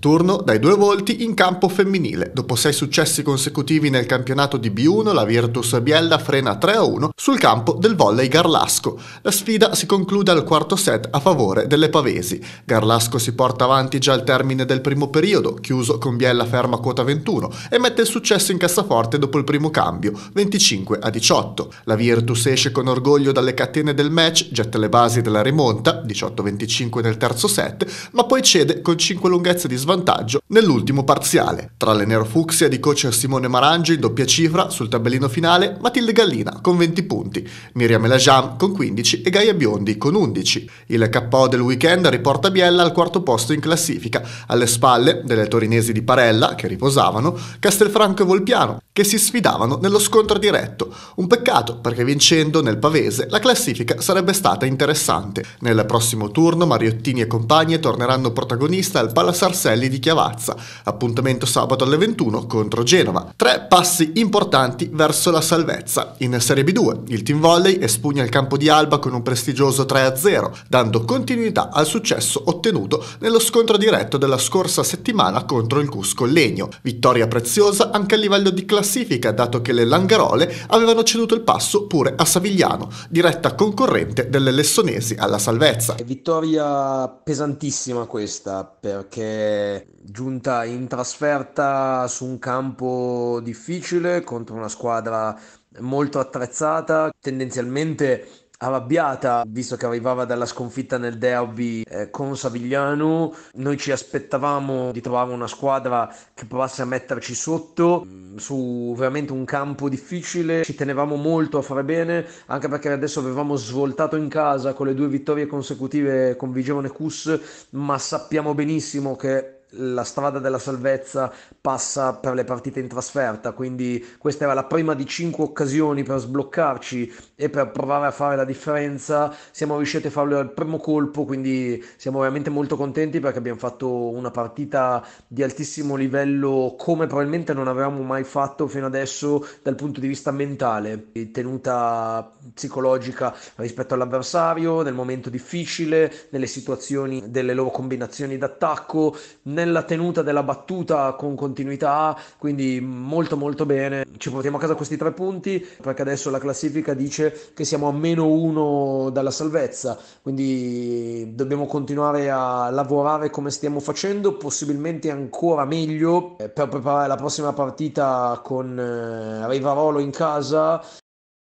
Turno dai due volti in campo femminile. Dopo sei successi consecutivi nel campionato di B1, la Virtus Biella frena 3-1 sul campo del volley Garlasco. La sfida si conclude al quarto set a favore delle Pavesi. Garlasco si porta avanti già al termine del primo periodo, chiuso con Biella ferma quota 21, e mette il successo in cassaforte dopo il primo cambio, 25 a 18. La Virtus esce con orgoglio dalle catene del match, getta le basi della rimonta, 18-25 nel terzo set, ma poi cede con 5 lunghezze di svantaggio svantaggio nell'ultimo parziale. Tra le nerofucsia di coach Simone Marangi in doppia cifra sul tabellino finale Matilde Gallina con 20 punti, Miriam Elajam con 15 e Gaia Biondi con 11. Il KO del weekend riporta Biella al quarto posto in classifica, alle spalle delle torinesi di Parella che riposavano, Castelfranco e Volpiano che si sfidavano nello scontro diretto. Un peccato perché vincendo nel Pavese la classifica sarebbe stata interessante. Nel prossimo turno Mariottini e compagne torneranno protagonista al Palasarselli di Chiavazza, appuntamento sabato alle 21 contro Genova. Tre passi importanti verso la salvezza. In Serie B2 il team volley espugna il campo di Alba con un prestigioso 3-0, dando continuità al successo ottenuto nello scontro diretto della scorsa settimana contro il Cusco Legno. Vittoria preziosa anche a livello di classifica classifica, dato che le Langarole avevano ceduto il passo pure a Savigliano, diretta concorrente delle Lessonesi alla salvezza. Vittoria pesantissima questa, perché giunta in trasferta su un campo difficile contro una squadra molto attrezzata, tendenzialmente arrabbiata visto che arrivava dalla sconfitta nel derby eh, con Savigliano noi ci aspettavamo di trovare una squadra che provasse a metterci sotto su veramente un campo difficile, ci tenevamo molto a fare bene, anche perché adesso avevamo svoltato in casa con le due vittorie consecutive con Vigevone Cus, ma sappiamo benissimo che la strada della salvezza passa per le partite in trasferta, quindi questa era la prima di cinque occasioni per sbloccarci e per provare a fare la differenza. Siamo riusciti a farlo al primo colpo, quindi siamo veramente molto contenti perché abbiamo fatto una partita di altissimo livello come probabilmente non avevamo mai fatto fino adesso dal punto di vista mentale, tenuta psicologica rispetto all'avversario, nel momento difficile, nelle situazioni delle loro combinazioni d'attacco. Nel nella tenuta della battuta con continuità, quindi molto molto bene. Ci portiamo a casa questi tre punti perché adesso la classifica dice che siamo a meno uno dalla salvezza, quindi dobbiamo continuare a lavorare come stiamo facendo, possibilmente ancora meglio eh, per preparare la prossima partita con eh, Rivarolo in casa